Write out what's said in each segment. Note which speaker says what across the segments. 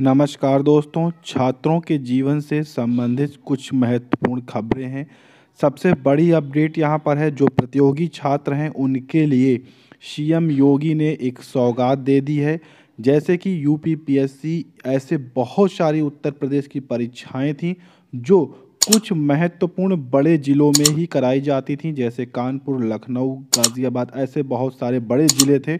Speaker 1: नमस्कार दोस्तों छात्रों के जीवन से संबंधित कुछ महत्वपूर्ण खबरें हैं सबसे बड़ी अपडेट यहां पर है जो प्रतियोगी छात्र हैं उनके लिए सीएम योगी ने एक सौगात दे दी है जैसे कि यूपीपीएससी ऐसे बहुत सारी उत्तर प्रदेश की परीक्षाएं थीं जो कुछ महत्वपूर्ण बड़े ज़िलों में ही कराई जाती थीं जैसे कानपुर लखनऊ गाज़ियाबाद ऐसे बहुत सारे बड़े ज़िले थे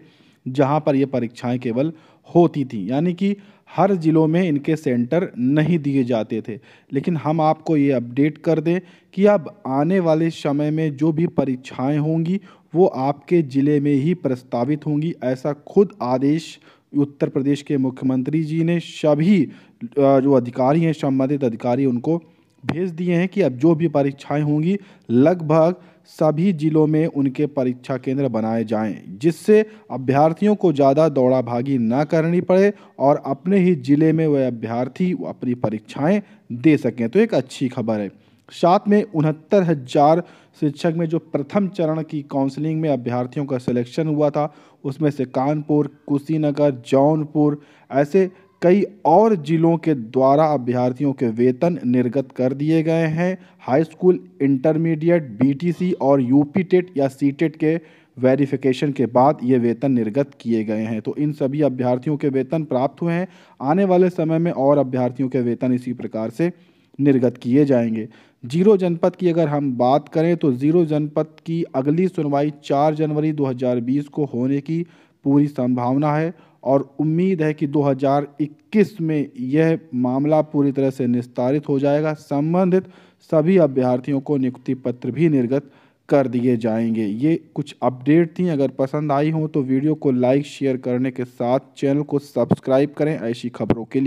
Speaker 1: जहां पर ये परीक्षाएं केवल होती थीं यानी कि हर ज़िलों में इनके सेंटर नहीं दिए जाते थे लेकिन हम आपको ये अपडेट कर दें कि अब आने वाले समय में जो भी परीक्षाएं होंगी वो आपके ज़िले में ही प्रस्तावित होंगी ऐसा खुद आदेश उत्तर प्रदेश के मुख्यमंत्री जी ने सभी जो अधिकारी हैं संबंधित अधिकारी उनको भेज दिए हैं कि अब जो भी परीक्षाएं होंगी लगभग सभी जिलों में उनके परीक्षा केंद्र बनाए जाएं जिससे अभ्यर्थियों को ज़्यादा दौड़ा भागी ना करनी पड़े और अपने ही जिले में वह अभ्यर्थी अपनी परीक्षाएं दे सकें तो एक अच्छी खबर है साथ में उनहत्तर हजार शिक्षक में जो प्रथम चरण की काउंसलिंग में अभ्यर्थियों का सिलेक्शन हुआ था उसमें से कानपुर कुशीनगर जौनपुर ऐसे कई और जिलों के द्वारा अभ्यर्थियों के वेतन निर्गत कर दिए गए हैं हाई स्कूल इंटरमीडिएट बीटीसी और यूपी टेट या सी टेट के वेरिफिकेशन के बाद ये वेतन निर्गत किए गए हैं तो इन सभी अभ्यर्थियों के वेतन प्राप्त हुए हैं आने वाले समय में और अभ्यर्थियों के वेतन इसी प्रकार से निर्गत किए जाएंगे जीरो जनपद की अगर हम बात करें तो जीरो जनपद की अगली सुनवाई 4 जनवरी 2020 को होने की पूरी संभावना है और उम्मीद है कि 2021 में यह मामला पूरी तरह से निस्तारित हो जाएगा संबंधित सभी अभ्यर्थियों को नियुक्ति पत्र भी निर्गत कर दिए जाएंगे ये कुछ अपडेट थी अगर पसंद आई हो तो वीडियो को लाइक शेयर करने के साथ चैनल को सब्सक्राइब करें ऐसी खबरों के लिए